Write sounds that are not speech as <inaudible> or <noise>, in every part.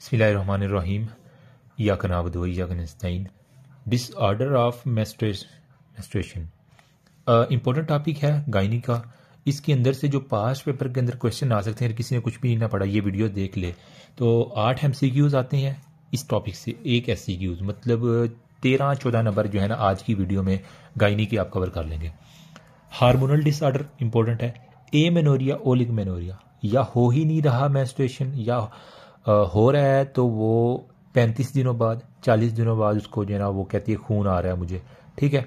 बसमीम याकनाबदोई याकनस्तीन disorder of menstruation important topic है गायनी का इसके अंदर से जो पास पेपर के अंदर क्वेश्चन आ सकते हैं किसी ने कुछ भी ना पढ़ा ये वीडियो देख ले तो आठ एम आते हैं इस टॉपिक से एक एस मतलब तेरह चौदह नंबर जो है ना आज की वीडियो में गायनी की आप कवर कर लेंगे हार्मोनल डिसऑर्डर इम्पोर्टेंट है ए मेनोरिया ओलिक मेनोरिया या हो ही नहीं रहा मेस्ट्रेशन या हो रहा है तो वो पैंतीस दिनों बाद चालीस दिनों बाद उसको जो है ना वो कहती है खून आ रहा है मुझे ठीक है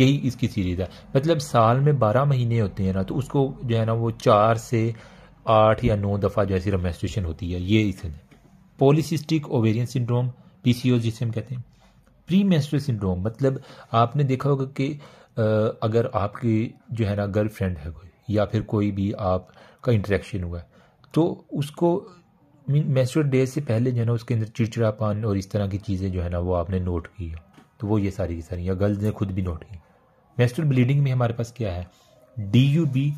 यही इसकी सीरीज़ है मतलब साल में बारह महीने होते हैं ना तो उसको जो है ना वो चार से आठ या नौ दफ़ा जैसी रमेस्ट्रेशन होती है ये इसे पोलिसिस्टिक ओवेरियन सिंड्रोम पी जिसे हम कहते हैं प्री मेंस्ट्रुअल सिंड्रोम मतलब आपने देखा होगा कि अगर आपकी जो है ना गर्लफ्रेंड है कोई या फिर कोई भी आपका इंटरेक्शन हुआ है तो उसको मीन डे से पहले जो है ना उसके अंदर चिड़चिड़ापान और इस तरह की चीज़ें जो है ना वो आपने नोट की तो वो ये सारी की सारी या गर्ल्स ने खुद भी नोट की मेस्टर ब्लीडिंग में हमारे पास क्या है D U B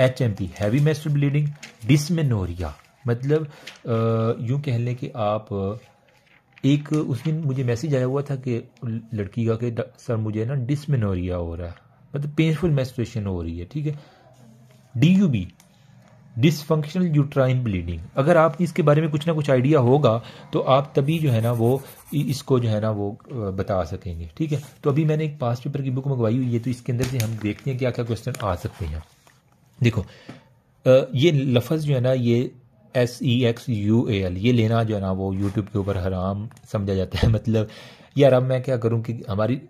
H M P heavy menstrual bleeding dysmenorrhoea मतलब यूँ कह लें कि आप एक उस दिन मुझे मैसेज आया हुआ था कि लड़की का कि सर मुझे ना डिसमेनोरिया हो रहा है मतलब पेनफुल मेस्ट्रेशन हो रही है ठीक है D U B dysfunctional uterine bleeding अगर आप इसके बारे में कुछ ना कुछ आइडिया होगा तो आप तभी जो है ना वो इसको जो है ना वो बता सकेंगे ठीक है तो अभी मैंने एक पास पेपर की बुक मंगवाई हुई है तो इसके अंदर से हम देखते हैं क्या क्या क्वेश्चन आ सकते हैं देखो ये लफज जो है ना ये S E X U A L ये लेना जो है ना वो यूट्यूब के ऊपर हराम समझा जाता है <laughs> मतलब यार अब मैं क्या करूँ कि हमारी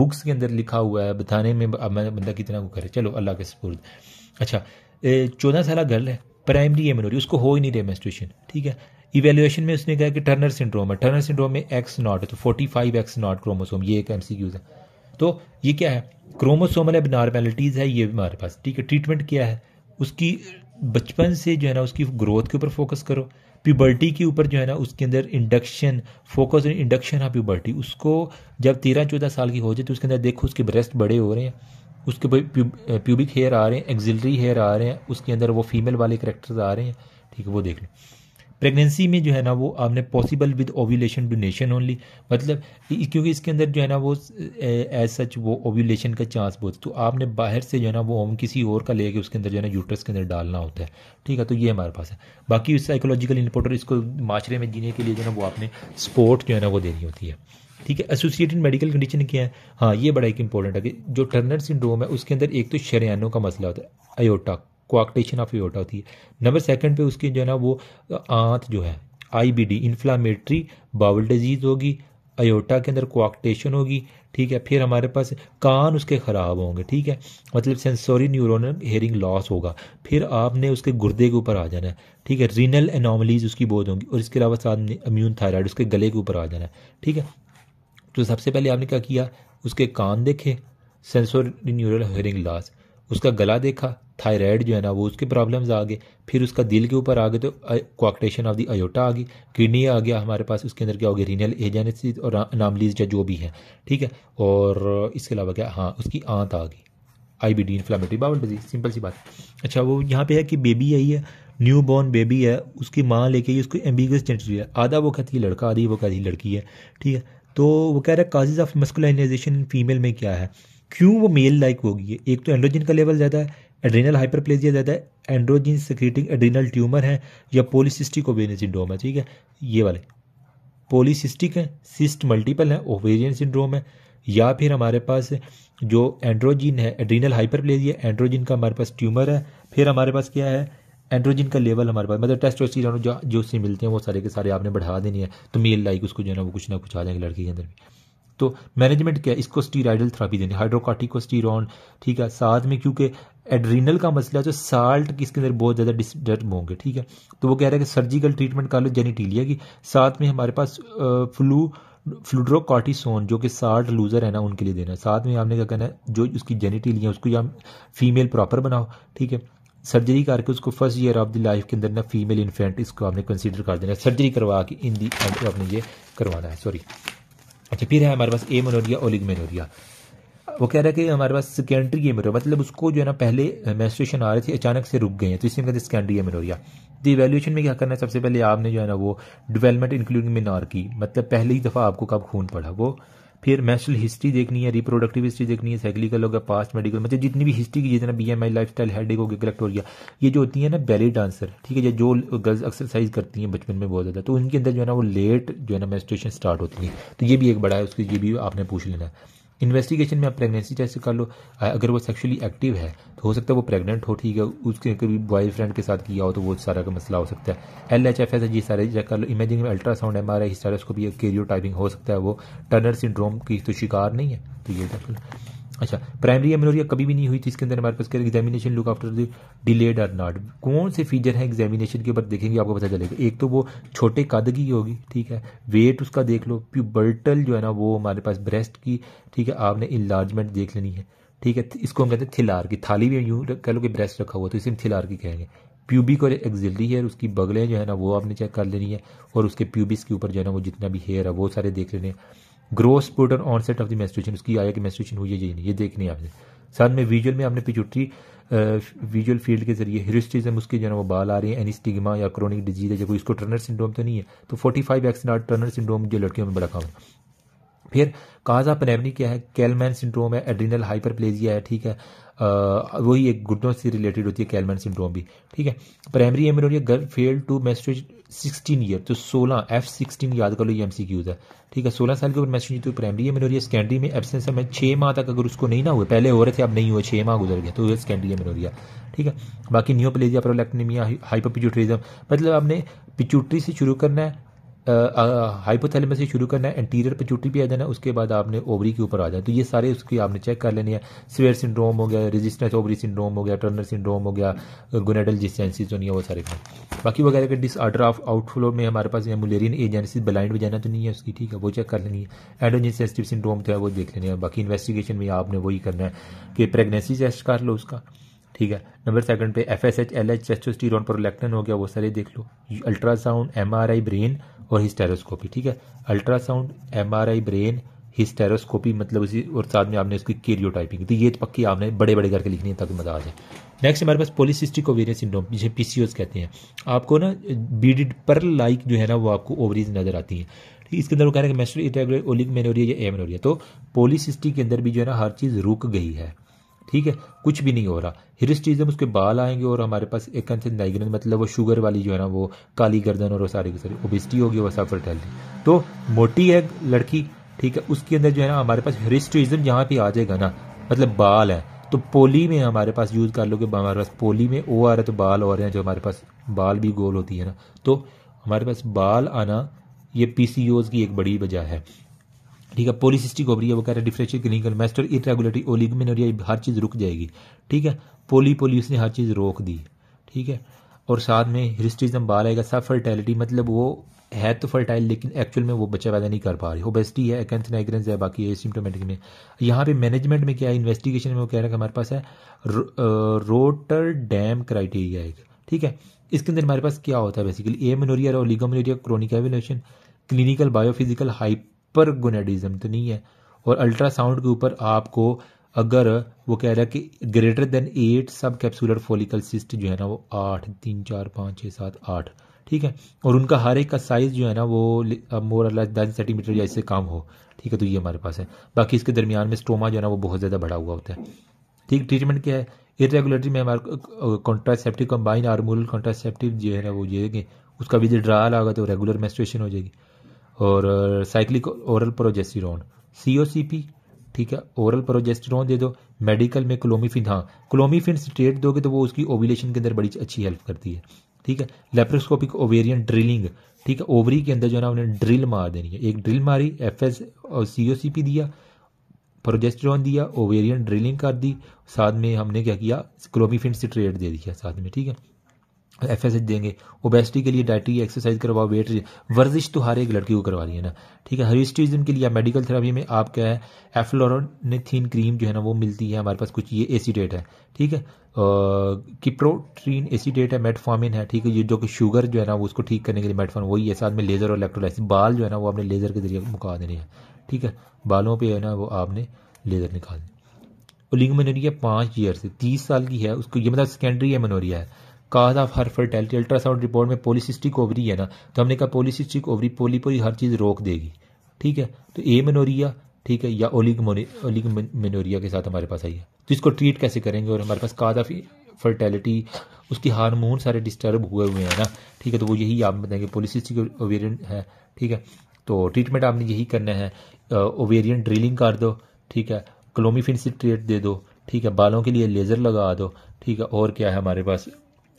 बुक्स के अंदर लिखा हुआ है बताने में अब मैं बंदा कितना वो करे चलो अल्लाह के सपूर्द अच्छा चौदह साल गर्ल है प्राइमरी एमिनोरी उसको हो ही नहीं रहा मेस्ट्रेशन ठीक है इवेल्युएशन में उसने कहा कि टर्नर सिंड्रोम है टर्नर सिंड्रोम में एक्स नॉट है तो forty five X naught chromosome ये एक एम है तो ये क्या है क्रोमोसोमल नॉर्मेलिटीज़ है ये हमारे पास ठीक है ट्रीटमेंट क्या है उसकी बचपन से जो है ना उसकी ग्रोथ के ऊपर फोकस करो प्यूबर्टी के ऊपर जो है ना उसके अंदर induction focus induction of puberty उसको जब तेरह चौदह साल की हो जाए तो उसके अंदर देखो उसके ब्रेस्ट बड़े हो रहे हैं उसके ऊपर प्यूबिक हेयर आ रहे हैं एक्जिलरी हेयर आ रहे हैं उसके अंदर वो फीमेल वाले करेक्टर्स आ रहे हैं ठीक है वो देख लें प्रेगनेंसी में जो है ना वो आपने possible with ovulation donation only मतलब क्योंकि इसके अंदर जो है ना वो एज सच वो ओव्यूलेशन का चांस बहुत तो आपने बाहर से जो है ना वो होम किसी और का लेके उसके अंदर जो है ना यूट्रस के अंदर डालना होता है ठीक है तो ये हमारे पास है बाकी साइकोलॉजिकल इंपोर्टर इसको माशरे में जीने के लिए जो है ना वो आपने सपोर्ट जो है ना वो देनी होती है ठीक है एसोसिएटेड मेडिकल कंडीशन क्या है हाँ ये बड़ा एक इंपॉर्टेंट है कि जो टर्नर सिंड्रोम है उसके अंदर एक तो शरियानों का मसला होता है अयोटा क्वाकटेशन ऑफ अयोटा होती है नंबर सेकंड पे उसकी जो है ना वो आंत जो है आईबीडी इन्फ्लामेटरी बाउल डिजीज़ होगी अयोटा के अंदर क्वाकटेशन होगी ठीक है फिर हमारे पास कान उसके ख़राब होंगे ठीक है मतलब सेंसोरी न्यूरोनल हेयरिंग लॉस होगा फिर आपने उसके गुर्दे के ऊपर आ जाना है ठीक है रीनल एनोमलीज उसकी बहुत होंगी और इसके अलावा साथ में इम्यून थायराइड उसके गले के ऊपर आ जाना है ठीक है तो सबसे पहले आपने क्या किया उसके कान देखे सेंसोर न्यूरल हेयरिंग लॉस उसका गला देखा थायराइड जो है ना वो उसके प्रॉब्लम्स आ गए फिर उसका दिल के ऊपर आ गए तो कॉकटेशन ऑफ द अयोटा आ गई किडनी आ गया हमारे पास उसके अंदर क्या हो गया रीनल एजेंसिस और अनामलीज या जो भी हैं ठीक है और इसके अलावा क्या हाँ उसकी आंत आ गई I B D inflammatory bowel disease simple सी बात अच्छा वो यहाँ पे है कि बेबी यही है न्यू बॉर्न बेबी है उसकी माँ लेके ही उसको एम्बिगस जेंटिट्यूड है आधा वो कहती है लड़का आधी वो कहती है लड़की है ठीक है तो वो कह रहा है काजेज ऑफ मस्कुलाइजेशन फीमेल में क्या है क्यों वो मेल लाइक होगी एक तो एंड्रोजिन का लेवल ज़्यादा है एड्रीनल हाइपरप्लेजिया ज़्यादा है एंड्रोजिन सिक्रीटिंग एड्रीनल ट्यूमर है या पोलिसिस्टिक ओवेरियन सिंड्रोम है ठीक है ये वाले पोलिसिस्टिक है सिस्ट मल्टीपल है ओवेरियन सिंड्रोम है या फिर हमारे पास जो एंड्रोजिन है एड्रीनल हाइपरप्लेजिया एंड्रोजिन का हमारे पास ट्यूमर है फिर हमारे पास क्या है एंड्रोजिन का लेवल हमारे पास मतलब टेस्टोस्टेरोन जो जो उससे मिलते हैं वो सारे के सारे आपने बढ़ा देनी है तो मेल लाइक उसको जो है ना वो कुछ ना कुछ आ जाएंगे लड़की के अंदर भी तो मैनेजमेंट क्या है इसको स्टीराइडल थेरापी देनी स्टीरोन ठीक है साथ में क्योंकि एड्रीनल का मसला जो तो साल्ट किसके अंदर बहुत ज़्यादा डिस्टर्ब होंगे ठीक है तो वो कह रहा है कि सर्जिकल ट्रीटमेंट कर लो जेनिटीलिया की साथ में हमारे पास फ्लू फ्लूड्रोकॉर्टिसोन जो कि साल्ट लूज़र है ना उनके लिए देना है साथ में आपने क्या कहना है जो उसकी जेनिटीलिया उसको या फीमेल प्रॉपर बनाओ ठीक है सर्जरी करके उसको first year of the life के अंदर ना फीमेल इन्फेंट इसको आपने कंसीडर कर देना है सर्जरी करवा के इन दी एंड आपने ये करवाना है सॉरी अच्छा फिर है हमारे पास ए मनोरिया ओलिग मेनोरिया वो कह रहा है कि हमारे पास सेकेंडरी एमोरिया मतलब उसको जो है ना पहले मेस्ट्रेशन आ रही थी अचानक से रुक गए हैं तो इसलिए कहते हैं सेकेंडरी एमोरिया तो इवेल्यूशन में क्या करना है सबसे पहले आपने जो है ना वो डेवलपमेंट इंक्लूडिंग मिनार की मतलब पहली दफ़ा आपको कब खून पड़ा वो फिर नेशनल हिस्ट्री देखनी है रिप्रोडक्टिव हिस्ट्री देखनी है साइकिलिकल होगा पास्ट मेडिकल मतलब जितनी भी हिस्ट्री की चीज़ें ना B M I lifestyle headache हो गया गया ये जो होती है ना बैली आंसर ठीक है जो गर्ल्स एक्सरसाइज करती हैं बचपन में बहुत ज़्यादा तो उनके अंदर जो है ना वो लेट जो है ना मेस्ट्रेशन स्टार्ट होती है तो ये भी एक बड़ा है उसकी ये भी आपने पूछ लेना है इन्वेस्टिगेशन में आप प्रेगनेंसी टेस्ट कर लो अगर वो सेक्सुअली एक्टिव है तो हो सकता है वो प्रेग्नेंट हो ठीक है उसके कभी बॉयफ्रेंड के साथ किया हो तो वो सारा का मसला हो सकता है एल एच एफ एस ये सारे चेक कर लो इमेजिंग में ultrasound M R I status भी केरियो टाइपिंग हो सकता है वो टर्नर सिंड्रोम की तो शिकार नहीं है तो ये देख लो अच्छा प्राइमरी एमिनोरिया कभी भी नहीं हुई थी इसके अंदर हमारे पास क्या examination look after the delayed or not कौन से फीचर हैं एग्जामिनेशन के ऊपर देखेंगे आपको पता चलेगा एक तो वो छोटे कद की होगी ठीक है वेट उसका देख लो प्यूबर्टल जो है ना वो हमारे पास ब्रेस्ट की ठीक है आपने इलार्जमेंट देख लेनी है ठीक है इसको हम कहते हैं थिलार की थाली भी यूँ कह लो कि ब्रेस्ट रखा हुआ तो इसे हम थिलार की कहेंगे प्यूबिक और एक्जिलरी हेयर उसकी बगलें जो है ना वो आपने चेक कर लेनी है और उसके प्यूबिस के ऊपर जो है ना वो जितना भी हेयर है वो सारे देख लेने हैं ग्रोस पुट और ऑनसेट ऑफ द मेस्ट्रेशन उसकी आया कि मेस्ट्रेशन हुई है ये नहीं ये देखनी आपने साथ में विजुअल में आपने पिचुटरी विजुअल फील्ड के जरिए हिरिस्टिज्म उसके जो है वो बाल आ रहे हैं एनिस्टिग्मा या क्रोनिक डिजीज है जो कोई इसको टर्नर सिंड्रोम तो नहीं है तो forty five X Turner syndrome जो लड़कियों में बड़ा काम है फिर काजा पनेमनी क्या है कैलमैन सिंड्रोम है एड्रीनल हाइपरप्लेजिया है ठीक है वही एक गुर्दों से रिलेटेड होती है कैलमैन सिंड्रोम भी ठीक है primary amenorrhoea girl fail to menstruate sixteen year तो सोलह एफ सिक्सटीन याद कर लो ये एमसी क्यूज है ठीक है सोलह साल के ऊपर मेस्ट्रेज तो प्राइमरी एमिनोरिया सेकेंडरी में एबसेंस में छः माह तक अगर उसको नहीं ना हुए पहले हो रहे थे अब नहीं हुए छः माह गुजर गया तो ये सेकेंडरी एमिनोरिया ठीक है बाकी न्यूप्लेजिया प्रोलेक्टनीमिया हाइपोपिट्यूटरिज्म मतलब आपने पिचूटरी से शुरू करना है हाइपोथैलेमस से शुरू करना है एंटीरियर चुट्टी भी आ जाना है उसके बाद आपने ओवरी के ऊपर आ जाना तो ये सारे उसकी आपने चेक कर लेने हैं स्वेयर सिंड्रोम हो गया रेजिस्टेंस ओवरी सिंड्रोम हो गया टर्नर सिंड्रोम हो गया गुनेडल जिसेंसिस जो नहीं है वो सारे बाकी वगैरह के डिसऑर्डर ऑफ आउटफ्लो में हमारे पास या मुलेरियन एजेंसिस ब्लाइंड वजाना तो नहीं है उसकी ठीक है वो चेक कर लेनी है एंडोजिन सेंसिटिव सिंड्रोम तो है वो देख लेने हैं बाकी इन्वेस्टिगेशन में आपने वही करना है कि प्रेगनेंसी टेस्ट कर लो उसका ठीक है नंबर सेकंड पे F S H L H testosterone prolactin हो गया वो सारे देख लो ultrasound M R I brain और हिस्टेरोस्कोपी ठीक है ultrasound M R I brain hysteroscopy मतलब उसी और साथ में आपने उसकी केरियो टाइपिंग तो ये पक्की आपने बड़े बड़े करके लिखनी है ताकि मजा आ जाए नेक्स्ट हमारे पास पोलिसिस्टिक ओवेरियन सिंड्रोम जिसे पी कहते हैं आपको ना बीडिड पर लाइक जो है ना वो आपको ओवरीज नजर आती हैं इसके अंदर वो कह रहे हैं कि मेस्टर इटेगुलर ओलिक मेनोरिया या ए मेनोरिया तो पोलिसिस्टिक के अंदर भी जो है ना हर चीज़ रुक गई है ठीक है कुछ भी नहीं हो रहा हिरिस्टिज्म उसके बाल आएंगे और हमारे पास एक से नाइग्रेन मतलब वो शुगर वाली जो है ना वो काली गर्दन और वो सारी की सारी ओबिस्टी होगी वो सफर टहलती तो मोटी है लड़की ठीक है उसके अंदर जो है ना हमारे पास हिरिस्टिज्म जहाँ पे आ जाएगा ना मतलब बाल है तो पोली में हमारे पास यूज़ कर लो कि हमारे पास पोली में ओ आ रहा है तो बाल और हैं जो हमारे पास बाल भी गोल होती है ना तो हमारे पास बाल आना ये पी की एक बड़ी वजह है ठीक है पोलिसिस्टिक ओवरी है वो कह रहे हैं डिफ्रेशियल क्लिनिकल मैस्टर इरेगुलेटरी ओलिगमिनोरिया हर चीज़ रुक जाएगी ठीक है पोली पोली उसने हर चीज़ रोक दी ठीक है और साथ में हिस्ट्रीजम बाहर आएगा सब फर्टैलिटी मतलब वो है तो फर्टाइल लेकिन एक्चुअल में वो बच्चा पैदा नहीं कर पा रही ओबेसिटी है कैंथनाइग्रेंस है बाकी सिम्टोमेटिक में यहाँ पे मैनेजमेंट में क्या है इन्वेस्टिगेशन में वो कह रहा है हमारे पास है रोटर डैम क्राइटेरिया एक ठीक है इसके अंदर हमारे पास क्या होता है बेसिकली ए मनोरिया और oligomenorrhoea chronic anovulation clinical biophysical hypergonadism तो नहीं है और अल्ट्रासाउंड के ऊपर आपको अगर वो कह रहा है कि greater than eight subcapsular follicle cyst जो है ना वो आठ तीन चार पाँच छः सात आठ ठीक है और उनका हर एक का साइज़ जो है ना वो मोर अल्लाह दस सेंटीमीटर या इससे कम हो ठीक है तो ये हमारे पास है बाकी इसके दरमियान में स्टोमा जो है ना वो बहुत ज़्यादा बढ़ा हुआ होता है ठीक ट्रीटमेंट क्या है इरेगुलेटरी में हमारे कॉन्ट्रासेप्टिव कंबाइन हारमोनल कॉन्ट्रासेप्टिव जो है ना वो ये उसका आ गया तो रेगुलर मेस्ट्रेशन हो जाएगी और cyclic oral progesterone C O C P ठीक है ओरल प्रोजेस्टिरोन दे दो मेडिकल में क्लोमीफिन हाँ क्लोमीफिन स्टेट दोगे तो वो उसकी ओविलेशन के अंदर बड़ी अच्छी हेल्प करती है ठीक है लेप्रोस्कोपिक ओवेरियन ड्रिलिंग ठीक है ओवरी के अंदर जो है ना उन्हें ड्रिल मार देनी है एक ड्रिल मारी एफ एस और सी ओ सी पी दिया प्रोजेस्टिरोन दिया ओवेरियन ड्रिलिंग कर दी साथ में हमने क्या किया क्लोमीफिन सिट्रेट दे दिया साथ में ठीक है एफ एस एच देंगे ओबेसिटी के लिए डायटरी एक्सरसाइज करवाओ वेट वर्जिश तो हर एक लड़की को करवा रही है ना ठीक है हरिस्टिज्म के लिए मेडिकल थेरापी में आप क्या है एफ्लोरोनेथीन क्रीम जो है ना वो मिलती है हमारे पास कुछ ये एसीडेट है ठीक है किप्रोट्रीन एसीडेट है मेटफॉर्मिन है ठीक है ये जो कि शुगर जो है ना वो उसको ठीक करने के लिए मेटफॉर्म वही है साथ में लेज़र और इलेक्ट्रोलाइस बाल जो है ना वो आपने लेज़र के जरिए मुका देने हैं ठीक है बालों पर है ना वो आपने लेज़र निकाल दें मनोरिया पाँच ईयर से तीस साल की है उसको ये मतलब सेकेंडरी है मनोरिया है cause of her fertility ultrasound report में पोलिसिस्टिक ओवरी है ना तो हमने कहा पोलिसिस्टिक ओवरी पोली पोली हर चीज़ रोक देगी ठीक है तो ए मेनोरिया ठीक है या ओलिग ओलिग मेनोरिया के साथ हमारे पास आई है तो इसको ट्रीट कैसे करेंगे और हमारे पास काज ऑफ फर्टेलिटी उसकी हारमोन सारे डिस्टर्ब हुए हुए हैं ना ठीक है तो वो यही आप बताएंगे पोलिसिस्टिक ओवेरियन है ठीक है तो ट्रीटमेंट आपने यही करना है ओवेरियन ड्रिलिंग कर दो ठीक है क्लोमीफिन सिट्रेट दे दो ठीक है बालों के लिए लेज़र लगा दो ठीक है और क्या है हमारे पास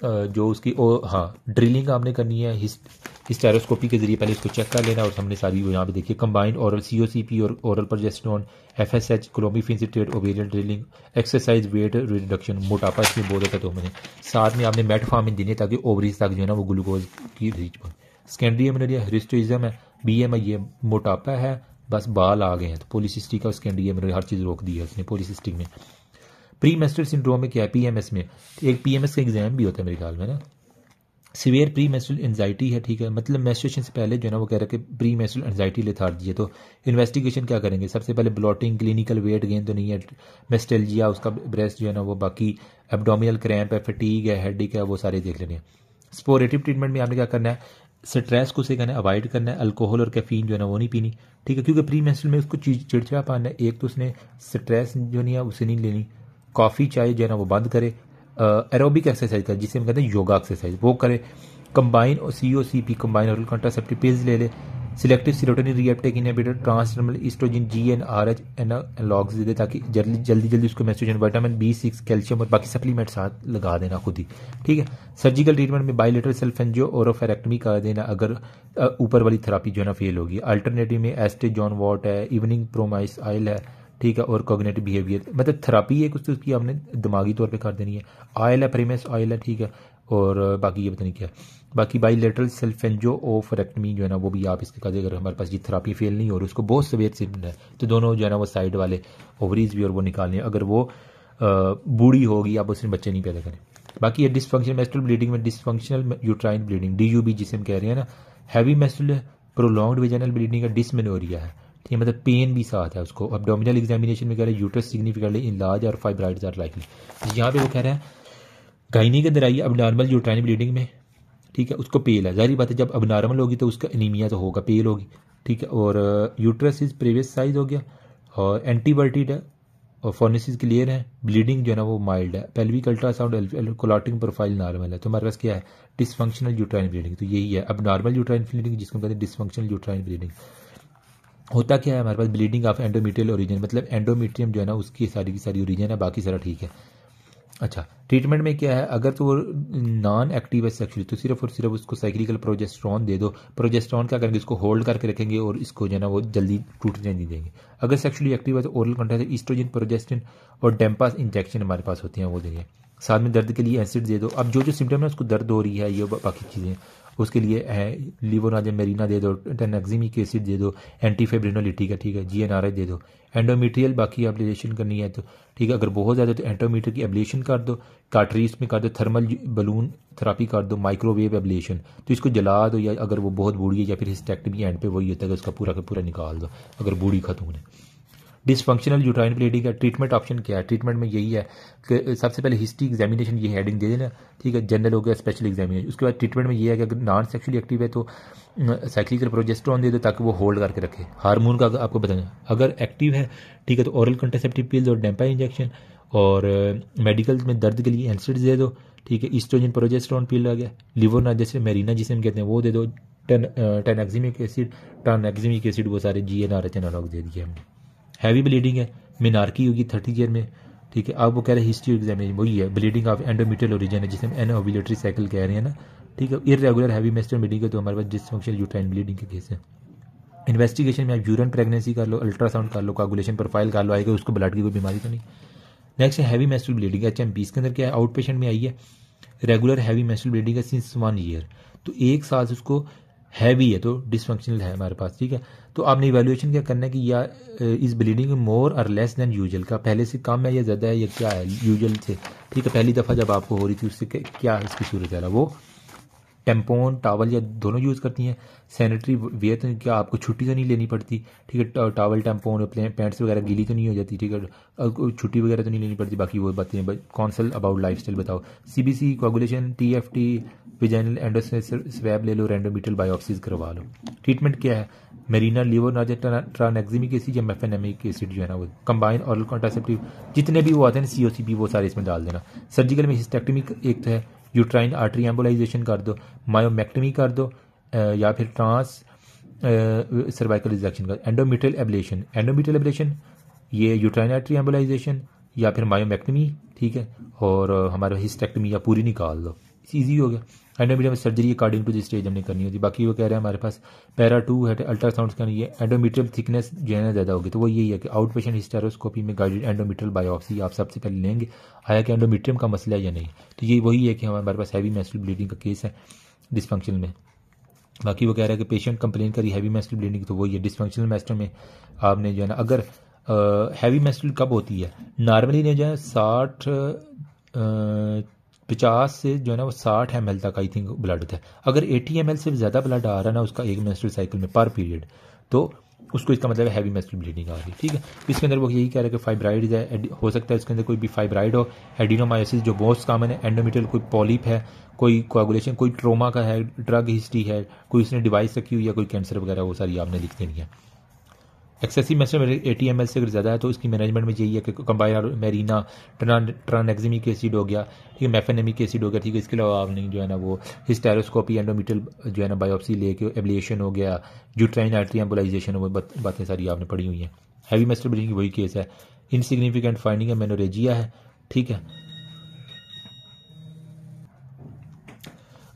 जो उसकी ओ हाँ ड्रिलिंग आपने करनी है हिस्टेरोस्कोपी के जरिए पहले इसको चेक कर लेना और हमने सारी यहाँ पे देखिए combined oral C O C P और oral progesterone F S H clomiphene citrate ovarian drilling exercise weight reduction मोटापा इसमें बहुत होता तो मैंने साथ में आपने मेटफार्मिन है ताकि ओवरीज तक जो है ना वो ग्लूकोज की रीच पाए स्केंड्री एमरेरिया हिस्टोइजम है बी एम आई ये मोटापा है बस बाल आ गए हैं तो पोलिसिस्टिक का स्केंड्री एमरेरिया हर चीज़ रोक दी है उसने पोलिसिस्टिक में प्री मेस्ट्रल सिंड्रोम में क्या है पीएमएस में एक पीएमएस का एग्जाम भी होता है मेरे ख्याल में ना सिवियर प्री मेस्ट्रल एनजाइटी है ठीक है मतलब मेस्ट्रेशन से पहले जो है ना वो कह रहा है कि प्री मेस्ट्रल एनजाइटी लेथार्जी है तो इन्वेस्टिगेशन क्या करेंगे सबसे पहले ब्लॉटिंग क्लिनिकल वेट गेन तो नहीं है मेस्टेलजिया उसका ब्रेस्ट जो है ना वो बाकी एबडोमिनल क्रैम्प है फटीग है हेडिक है वो सारे देख लेने हैं स्पोरेटिव ट्रीटमेंट में आपने क्या करना है स्ट्रेस को से करना है अवॉइड करना है अल्कोहल और कैफीन जो है ना वो नहीं पीनी ठीक है क्योंकि प्री मेस्ट्रल में उसको चिड़चिड़ा पाना है एक तो उसने स्ट्रेस जो नहीं है उसे नहीं लेनी कॉफ़ी चाय जो है ना वो बंद करे एरोबिक एक्सरसाइज करे जिसे हम कहते हैं योगा एक्सरसाइज वो करे कंबाइन और C O C P combine और कॉन्ट्रासेप्टिव पिल्स ले ले selective serotonin reuptake inhibitor transdermal oestrogen G N R H analogues दे दे ताकि जल्दी जल्दी जल्दी उसको menstruation vitamin B six calcium और बाकी सप्लीमेंट साथ लगा देना खुद ही ठीक है सर्जिकल ट्रीटमेंट में बायोलेटर सेल्फ एनजियो और फेरेक्टमी कर देना अगर ऊपर वाली थेरापी जो है ना फेल होगी अल्टरनेटिव में एस्टेजॉन वॉट है इवनिंग प्रोमाइस आयल है ठीक है और कॉग्नेटिव बिहेवियर मतलब थेरापी है कुछ उसकी आपने दिमागी तौर पे कर देनी है आयल है प्रेमेस आयल है ठीक है और बाकी ये पता नहीं क्या बाकी bilateral salpingo oophorectomy जो है ना वो भी आप इसके कहते अगर हमारे पास ये थेरापी फेल नहीं हो रही उसको बहुत सवेर सिम्टम है तो दोनों जो है ना वो साइड वाले ओवरीज भी और वो निकालने अगर वो बूढ़ी होगी आप उसने बच्चे नहीं पैदा करें बाकी ये डिसफंक्शन मेस्ट्रल ब्लीडिंग में dysfunctional uterine bleeding D U B जिसे हम कह रहे हैं ना heavy menstrual prolonged vaginal bleeding का डिसमेनोरिया है ठीक है मतलब पेन भी साथ है उसको डोमिनल एग्जामिनेशन में कह रहे हैं यूट्रस सिग्निफिकेंटली इन लार्ज और फाइब्राइड आर लाइकली यहाँ पे वो कह रहे हैं गाइनी के अंदर आइए अब नॉर्मल यूट्राइन ब्लीडिंग में ठीक है उसको पेल है जारी बात है जब अब नॉर्मल होगी तो उसका एनीमिया तो होगा पेल होगी ठीक है और यूट्रस इज प्रीवियस साइज हो गया और एंटीबायोटिक है और फॉर्नेसिस क्लियर है ब्लीडिंग जो है ना वो माइल्ड है pelvic ultrasound clotting profile normal है तो हमारे पास क्या है डिसफंक्शनल यूट्राइन ब्लीडिंग तो यही है अब नॉर्मल यूट्राइन ब्लीडिंग जिसको कहते हैं डिसफंक्शनल यूट्राइन ब्लीडिंग होता क्या है हमारे पास ब्लीडिंग ऑफ एंडोमीट्रियल ओरिजिन मतलब एंडोमीट्रियम जो है ना उसकी सारी की सारी ओरिजिन है बाकी सारा ठीक है अच्छा ट्रीटमेंट में क्या है अगर तो वो नॉन एक्टिव है सेक्सुअली तो सिर्फ और सिर्फ उसको साइक्लिकल प्रोजेस्ट्रॉन दे दो प्रोजेस्ट्रॉन क्या करेंगे इसको होल्ड करके रखेंगे और इसको जो है ना वो जल्दी टूटने नहीं देंगे अगर सेक्सुअली एक्टिव है तो ओरल कंट्रेस ईस्ट्रोजन प्रोजेस्टिन और डेम्पास इंजेक्शन हमारे पास होते हैं वो देंगे साथ में दर्द के लिए एसिड दे दो अब जो जो सिम्टम है उसको दर्द हो रही है ये बाकी चीज़ें उसके लिए है मेरीना दे दो टेनक्जिमिक एसिड दे दो एंटी फेब्रिनोलिटी का ठीक है जी एन आर आई दे दो एंडोमीट्रियल बाकी एब्लेशन करनी है तो ठीक है अगर बहुत ज़्यादा तो एंटोमीटर की एब्लेशन कर दो कार्टरीज में कर दो थर्मल बलून थेरापी कर दो माइक्रोवेव एब्लेशन तो इसको जला दो या अगर वो बहुत बूढ़ी है या फिर हिस्टेक्टमी एंड पे वही होता है उसका तो पूरा का पूरा निकाल दो अगर बूढ़ी खतून है डिसफंक्शनल यूटाइन ब्लीडिंग का ट्रीटमेंट ऑप्शन क्या है ट्रीटमेंट में यही है कि सबसे पहले हिस्ट्री एग्जामिनेशन ये हेडिंग दे देना ठीक है जनरल हो गया स्पेशल एग्जामिनेशन उसके बाद ट्रीटमेंट में ये है कि अगर नॉन सेक्शुअली एक्टिव है तो साइक्लिकल प्रोजेस्ट्रॉन दे दो ताकि वो होल्ड करके रखे हार्मोन का आपको बताएंगे अगर एक्टिव है ठीक है तो औरल कंटेसेप्टिव पिल्स और डेम्पा इंजेक्शन और मेडिकल में दर्द के लिए एंसिड दे दो ठीक है ईस्ट्रोजन प्रोजेस्ट्रॉन पिल आ गया लिवर ना जैसे मेरीना जिसे हम कहते हैं वो दे दो टेन टेनएक्सिमिक एसिड एक्जीमिक एसिड वो सारे G N R H analogue दे दिए हमने हैवी ब्लीडिंग है मीनार की होगी थर्टी ईयर में ठीक है अब वो कह रहे हैं हिस्ट्री एग्जामिनेशन वही है ब्लीडिंग ऑफ एंडोमीटल ओरिजन है जिसमें एन ओविलेटरी साइकिल कह रहे हैं ना ठीक है इरेगुलर हैवी मेस्टर ब्लीडिंग है तो हमारे पास डिसफंक्शन यूट्राइन ब्लीडिंग के केस है इन्वेस्टिगेशन में आप यूरन प्रेगनेंसी कर लो अल्ट्रासाउंड कर लो कागुलेशन प्रोफाइल कर लो आएगा उसको ब्लड की कोई बीमारी तो नहीं नेक्स्ट है heavy menstrual bleeding H M बीस के अंदर क्या है आउट पेशेंट में आई है रेगुलर हैवी मेस्ट्रल ब्लीडिंग है सिंस वन ईयर तो एक साल से उसको है भी है तो डिसफंक्शनल है हमारे पास ठीक है तो आपने इवेल्यूएशन क्या करना है कि या इस ब्लीडिंग मोर और लेस देन यूजल का पहले से कम है या ज़्यादा है या क्या है यूजल से ठीक है पहली दफ़ा जब आपको हो रही थी उससे क्या इसकी सूरत है वो टेम्पोन टावल या दोनों यूज़ करती हैं सैनिटरी वेयर तो क्या आपको छुट्टी तो नहीं लेनी पड़ती ठीक है टावल टेम्पोन पैंट्स वगैरह गीली तो नहीं हो जाती ठीक है छुट्टी वगैरह तो नहीं लेनी पड़ती बाकी वो बातें कौनसल अबाउट लाइफ स्टाइल बताओ C B C coagulation T F T vaginal endoswab ले लो रेंडोमीटल बायोप्सीज करवा लो ट्रीटमेंट क्या है मेरीना लीवर ट्रानेक्सिमिक एसिड या मेफेनेमिक एसिड जो है ना वो कंबाइन ऑरल कॉन्ट्रासेप्टिव जितने भी वो आते हैं सी ओ सी पी वो सारे इसमें डाल देना सर्जिकल में हिस्टेक्टमिक एक तो है यूट्राइन आर्टरी एम्बोलाइजेशन कर दो मायोमैक्टमी कर दो या फिर ट्रांस सर्वाइकल रिजेक्शन कर एंडोमीट्रियल एबलेशन एंडोमीट्रियल एबलेशन ये यूट्राइन आर्टरी एम्बोलाइजेशन या फिर मायोमैक्टमी ठीक है और हमारा हिस्टेक्टमी या पूरी निकाल दो इजी हो गया endometrial surgery according to this stage हमने करनी होती है बाकी वो कह रहे हैं हमारे पास पैरा टू है अल्ट्रासाउंड स्कैन ये एंडोमीट्रियल थिकनेस जो है ना ज़्यादा होगी तो वो यही है कि आउट पेशेंट हिस्टेरोस्कोपी में गाइडेड एंडोमीट्रियल बायोप्सी आप सबसे पहले लेंगे आया कि एंडोमीट्रियम का मसला है या नहीं तो ये वही है कि हमारे पास हैवी मैस्टल ब्लीडिंग का केस है डिसफंक्शन में बाकी वो कह रहे हैं कि पेशेंट कंप्लेन करी हैवी मैस्टल ब्लीडिंग तो वही है डिसफंक्शनल मैस्टल में आपने जो है ना अगर हैवी मैस्टल कब होती है नॉर्मली ने जो है साठ पचास से जो है ना वो साठ एम एल तक आई थिंक ब्लड होता है अगर एटी एम एल से ज़्यादा ब्लड आ रहा है ना उसका एक मेस्ट्रल साइकिल में पर पीरियड तो उसको इसका मतलब हैवी मेस्ट्रल ब्लीडिंग आ रही है ठीक है इसके अंदर वो यही कह रहा है कि फाइब्राइड है हो सकता है इसके अंदर कोई भी फाइब्राइड हो एडिनोमायोसिस जो बहुत कामन है एंडोमीटल कोई पॉलिप है कोई कोगुलेशन कोई ट्रोमा का है ड्रग हिस्ट्री है कोई उसने डिवाइस रखी हुई है कोई कैंसर वगैरह वो सारी आपने लिख देनी है excessive menses eighty M L से अगर ज़्यादा है तो इसकी मैनेजमेंट में यही है कि कंबायर मेरीना के एसिड हो गया ठीक है के एसिड हो गया ठीक है इसके अलावा आपने जो है ना वो हिस्टेरोस्कोपी एंडोमीटल जो है ना बायोप्सी लेके एबलिएशन हो गया यूट्राइन आर्टरी एम्बुलाइजेशन हो बातें सारी आपने पढ़ी हुई हैं हैवी मेस्टर ब्रीडिंग वही केस है इनसिग्निफिकेंट फाइंडिंग है मेनोरेजिया है ठीक है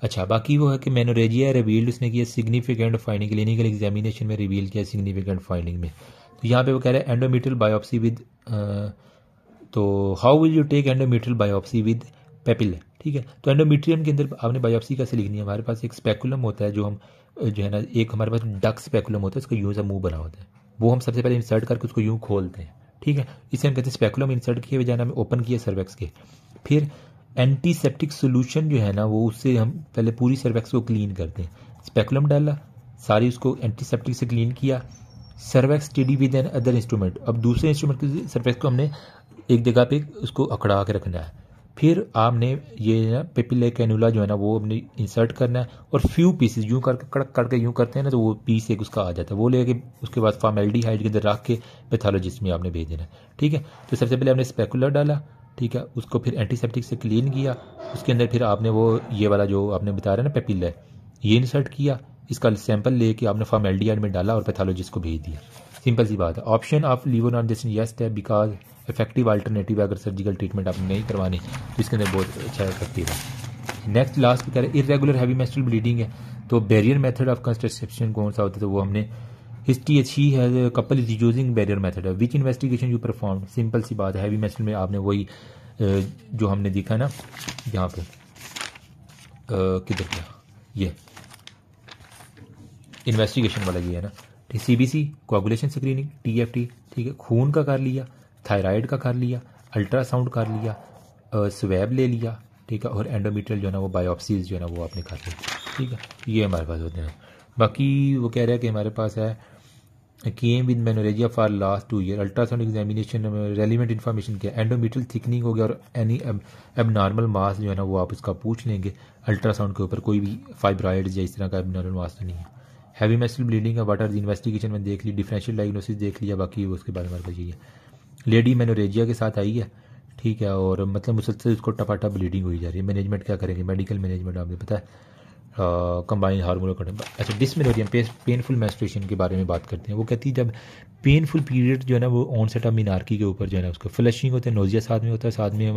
अच्छा बाकी वो है कि मैनोरेजिया रिवील्ड उसने किया सिग्निफिकेंट फाइंडिंग क्लिनिकल एग्जामिनेशन में रिवील किया सिग्निफिकेंट फाइंडिंग में तो यहाँ पे वो कह रहे हैं एंडोमीट्रियल बायोप्सी विद तो how will you take endometrial biopsy with pipelle ठीक है तो एंडोमीट्रियम के अंदर आपने बायोप्सी कैसे लिखनी है हमारे पास एक स्पेकुलम होता है जो हम जो है ना एक हमारे पास डक स्पेकुलम होता है उसका यूँ सा मुँह बना होता है वो हम सबसे पहले इंसर्ट करके उसको यूँ खोलते हैं ठीक है इसे हम कहते हैं स्पेकुलम इंसर्ट किए जाना हमें ओपन किया सर्वेक्स के फिर एंटीसेप्टिक सोल्यूशन जो है ना वो उससे हम पहले पूरी सर्वेक्स को क्लीन करते हैं स्पेकुलम डाला सारी उसको एंटीसेप्टिक से क्लीन किया cervix study with another instrument अब दूसरे इंस्ट्रूमेंट के सर्वेक्स को हमने एक जगह पे उसको अकड़ा के रखना है फिर आपने ये ना पेपिले कैनूला जो है ना वो हमने इंसर्ट करना है और फ्यू पीसेज यूँ करके कड़क करके यूँ करते हैं ना तो वो पीस एक उसका आ जाता है वो लेके उसके बाद फॉर्मेलिटी हाइट के अंदर रख के पैथोलॉजिस्ट में आपने भेज देना है ठीक है तो सबसे पहले आपने स्पेकुलर डाला ठीक है उसको फिर एंटीसेप्टिक से क्लीन किया उसके अंदर फिर आपने वो ये वाला जो आपने बताया रहा ना पेपिल है ये इंसर्ट किया इसका सैंपल लेके आपने एल में डाला और पैथोलॉजिस्ट को भेज दिया सिंपल सी बात है ऑप्शन ऑफ लीवर नॉन यस है बिकॉज इफेक्टिव अल्टरनेटिव अगर सर्जिकल ट्रीटमेंट आपने नहीं करवानी तो इसके अंदर बहुत अच्छा इफेक्टिव है नेक्स्ट लास्ट कह रहे हैं इरेगुलर हैवी मेस्ट्रल ब्लीडिंग है तो बैरियर मेथड ऑफ कंस्ट्रसेप्शन कौन सा होता है तो वो हमने हिस्ट्री अच्छी है couple is using barrier method which investigation you perform simple सी बात है हैवी में आपने वही जो हमने देखा ना यहाँ पे किधर गया ये इन्वेस्टिगेशन वाला ये है ना C B C coagulation screening T F T ठीक है खून का कर लिया थायराइड का कर लिया अल्ट्रासाउंड कर लिया स्वैब ले लिया ठीक है और एंडोमीटर जो है ना वो बायोप्सीज जो है ना वो आपने कर लिया ठीक है ये हमारे पास होते हैं बाकी वो कह रहे हैं कि हमारे पास है came with menorrhagia for last two year ultrasound examination में रेलिवेंट इन्फॉर्मेशन क्या एंडोमीटल थिकनिंग हो गया और एनी अब नॉर्मल मास जो है ना वो आप उसका पूछ लेंगे अल्ट्रासाउंड के ऊपर कोई भी फाइब्रॉइड या इस तरह का एबनॉर्मल मास तो नहीं है हैवी मेस्टल ब्लीडिंग है वाटर इन्वेस्टिगेशन में देख ली डिफ्रेंशियल डायग्नोसिस देख लिया बाकी उसके बारे में बचिए लेडी मेनोरेजिया के साथ आई है ठीक है और मतलब मुसलसल उसको टपाटा ब्लीडिंग हुई जा रही है मैनेजमेंट क्या करेंगे मेडिकल मैनेजमेंट आपने पता है कंबाइन हार्मोनल कंट्रोल अच्छा डिसमेनोरियम पेनफुल मेस्ट्रेशन के बारे में बात करते हैं वो कहती है जब पेनफुल पीरियड जो है ना वो ऑन सेट ऑफ मीनारकी के ऊपर जो है ना उसको फ्लशिंग होता है नोजिया साथ में होता है साथ में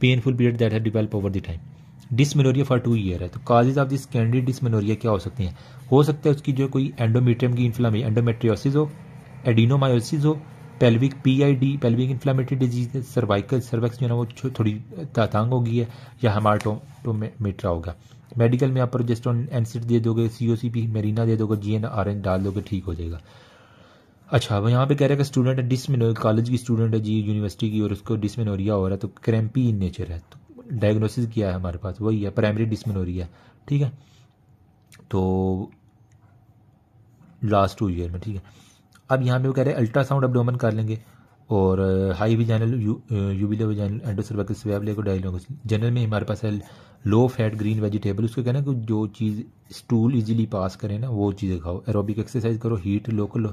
पेनफुल पीरियड दैट है develop over the time dysmenorrhoea for two year है तो काजेज ऑफ दिस कैंडी डिसमेनोरिया क्या हो सकती हैं हो सकता है उसकी जो कोई एंडोमीट्रियम की इन्फ्लामी एंडोमेट्रियोसिस हो एडिनोमायोसिस हो pelvic PID pelvic inflammatory disease cervical cervix जो है ना वो थोड़ी तातांग होगी है या हमारटोमेट्रा होगा मेडिकल में आप प्रोजेस्ट्रॉन एनसिट दे दोगे सी ओ सी पी मेरीना दे दोगे जी एन आर एन डाल दोगे ठीक हो जाएगा अच्छा वो यहाँ पे कह रहा है कि स्टूडेंट है डिसमिन कॉलेज की स्टूडेंट है जी यूनिवर्सिटी की और उसको डिसमिनोरिया हो रहा है तो क्रैम्पी इन नेचर है तो डायग्नोसिस किया है हमारे पास वही है प्राइमरी डिसमिनोरिया ठीक है तो लास्ट टू ईयर में ठीक है अब यहाँ पे वो कह रहे हैं अल्ट्रासाउंड अब्डोमन कर लेंगे और हाई भी जैनल यू यूबी लेवल जैनल एंडोसर्वाइकल स्वेब जनरल में हमारे पास है लो फैट ग्रीन वेजिटेबल उसको कहना कि जो चीज़ स्टूल इजीली पास करे ना वो चीज़ें खाओ एरोबिक एक्सरसाइज करो हीट लोकल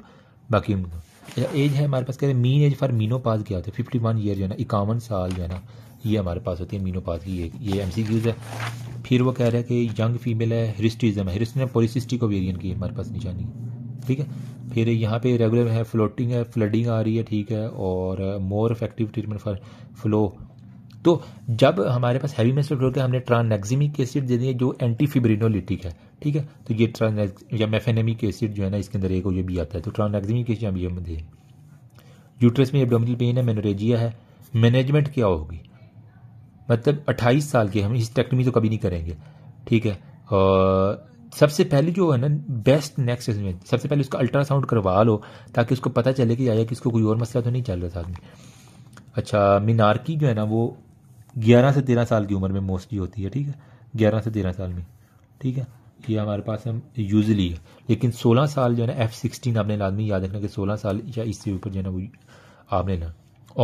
बाकी अच्छा एज है हमारे पास कह रहे हैं mean age for menopause क्या होता है फिफ्टी वन ईयर जो है ना इक्यावन साल जो है ना ये हमारे पास होती है मीनो पास की ये ये एम सी क्यूज़ है फिर वो कह रहे हैं कि यंग फीमेल है हिस्ट्रीजम है हिस्ट्री ने पोलिसिस्टिक ओवेरियन की हमारे पास निशानी ठीक है फिर यहाँ पे रेगुलर है फ्लोटिंग है फ्लडिंग आ रही है ठीक है और more effective treatment for flow तो जब हमारे पास हैवी मेस्टल फ्लो के हमने ट्रानक्सिमिक एसिड दे दिए जो एंटी फिब्रिनोलिटिक है ठीक है तो ये ट्रानक्स या मेफेनेमिक एसिड जो है ना इसके अंदर एक ये भी आता है तो ट्रानक्सिमिक एसिड हम दें यूट्रस में एबडोमिनल पेन है मेनोरेजिया है मैनेजमेंट क्या होगी मतलब 28 साल के हम हिस्टेक्टमी तो कभी नहीं करेंगे ठीक है और सबसे पहले जो है ना बेस्ट नेक्स्ट इसमें सबसे पहले उसका अल्ट्रासाउंड करवा लो ताकि उसको पता चले कि आया कि इसको कोई और मसला तो नहीं चल रहा था अच्छा की जो है ना वो ग्यारह से तेरह साल की उम्र में मोस्टली होती है ठीक है ग्यारह से तेरह साल में ठीक है ये हमारे पास हम यूजली है लेकिन सोलह साल जो है ना एफ सिक्सटीन आपने लादमी याद रखना कि सोलह साल या इससे ऊपर जो है ना वो आपने ना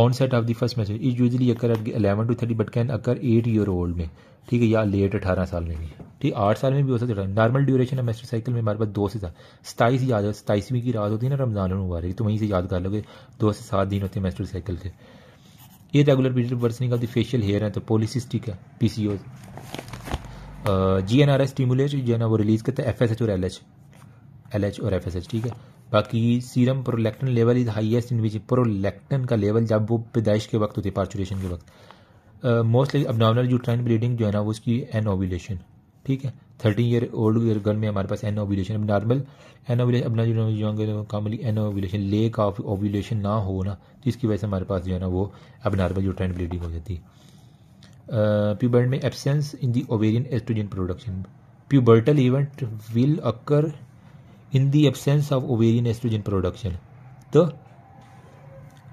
onset of the first menses is usually occur at two thirty but can occur eight year old में ठीक है या लेट अठारह साल में भी ठीक आठ साल में भी हो सकता है नॉर्मल ड्यूरेशन है मेस्टर साइकिल में हमारे पास दो से सात सताईस याद सताईसवीं की रात होती है ना रमजान मुबारक तो वहीं से याद कर लोगे दो से सात दिन होते हैं मेस्टर साइकिल के ये regular period worsening of the facial hair है तो पोलिसिस्टिक है P C O G N R S stimulate जो है ना वो रिलीज़ करते हैं एफ एस एच और एल एच एल एच और एफ एस एच ठीक है बाकी serum prolactin level is highest in which prolactin का लेवल जब वो पैदाइश के वक्त होती है पार्चुरेशन के वक्त मोस्टली अब नॉर्मल यूट्राइन ब्रीडिंग जो है ना उसकी एन ओविलेशन ठीक है thirteen year old year girl में हमारे पास anovulation normal anovulation अपना जो commonly anovulation lack of ovulation ना हो ना जिसकी वजह से हमारे पास जो है ना वो अब नॉर्मल जो ट्रेंड ब्लीडिंग हो जाती है प्यूबर्ट में absence in the ovarian oestrogen production pubertal event will occur in the absence of ovarian oestrogen production तो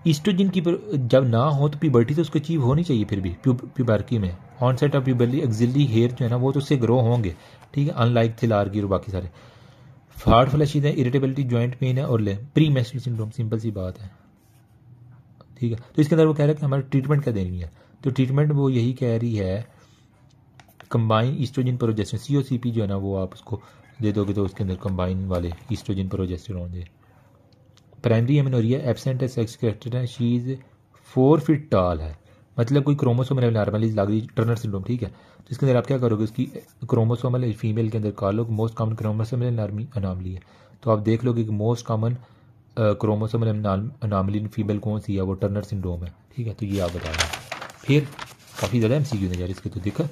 ईस्ट्रोजन की जब ना हो तो प्यूबर्टी तो उसको अचीव होनी चाहिए फिर भी प्यूबार्की में onset of pubic axillary hair जो है ना वो तो उससे ग्रो होंगे ठीक है अनलाइक थिलार की और बाकी सारे हार्ड फ्लैशीज है इरिटेबिलिटी जॉइंट पेन है और ले प्री मेस्ट्रल सिंड्रोम सिंपल सी बात है ठीक है तो इसके अंदर वो कह रहा है कि हमारा ट्रीटमेंट क्या देनी है तो ट्रीटमेंट वो यही कह रही है combine oestrogen progesterone C O C P जो है ना वो आप उसको दे दोगे तो उसके अंदर कंबाइन वाले ईस्ट्रोजन प्रोजेस्टर होंगे प्राइमरी एमिनोरिया एबसेंट है सेक्स करेक्टर है she is four feet tall है मतलब कोई क्रोमोसोमल नॉर्मली लग रही टर्नर सिंड्रोम ठीक है तो इसके अंदर आप क्या करोगे उसकी क्रोमोसोमल फीमेल के अंदर लोग मोस्ट कॉमन क्रोमोसोमल अनामली है तो आप देख लोगे कि most common chromosomal anomaly female कौन सी है वो टर्नर सिंड्रोम है ठीक है तो ये आप बता दें फिर काफ़ी ज़्यादा एम सी क्यू नजर इसके तो देखा